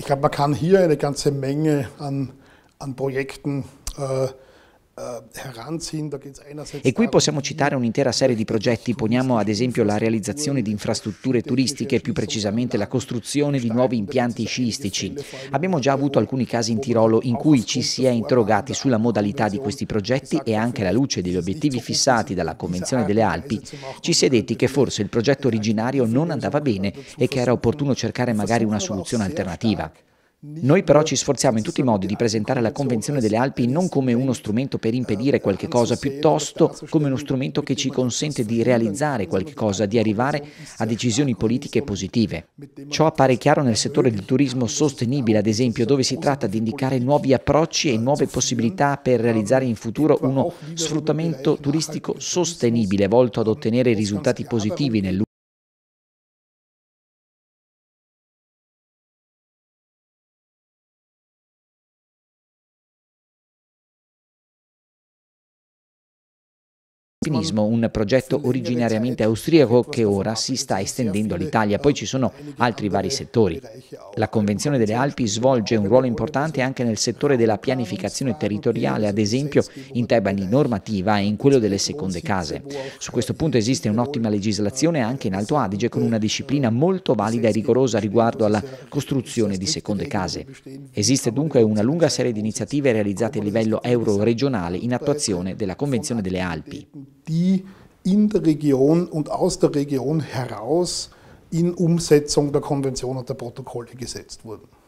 ich glaube, man kann hier eine ganze Menge an, an Projekten äh, Äh, e qui possiamo citare un'intera serie di progetti, poniamo ad esempio la realizzazione di infrastrutture turistiche, più precisamente la costruzione di nuovi impianti sciistici. Abbiamo già avuto alcuni casi in Tirolo in cui ci si è interrogati sulla modalità di questi progetti e anche alla luce degli obiettivi fissati dalla Convenzione delle Alpi, ci si è detti che forse il progetto originario non andava bene e che era opportuno cercare magari una soluzione alternativa. Noi però ci sforziamo in tutti i modi di presentare la Convenzione delle Alpi non come uno strumento per impedire qualche cosa, piuttosto come uno strumento che ci consente di realizzare qualche cosa, di arrivare a decisioni politiche positive. Ciò appare chiaro nel settore del turismo sostenibile, ad esempio, dove si tratta di indicare nuovi approcci e nuove possibilità per realizzare in futuro uno sfruttamento turistico sostenibile volto ad ottenere risultati positivi nel Finismo, un progetto originariamente austriaco che ora si sta estendendo all'Italia, poi ci sono altri vari settori. La Convenzione delle Alpi svolge un ruolo importante anche nel settore della pianificazione territoriale, ad esempio in tema di normativa e in quello delle seconde case. Su questo punto esiste un'ottima legislazione anche in Alto Adige con una disciplina molto valida e rigorosa riguardo alla costruzione di seconde case. Esiste dunque una lunga serie di iniziative realizzate a livello euro-regionale in attuazione della Convenzione delle Alpi. die in der Region und aus der Region heraus in Umsetzung der Konvention und der Protokolle gesetzt wurden.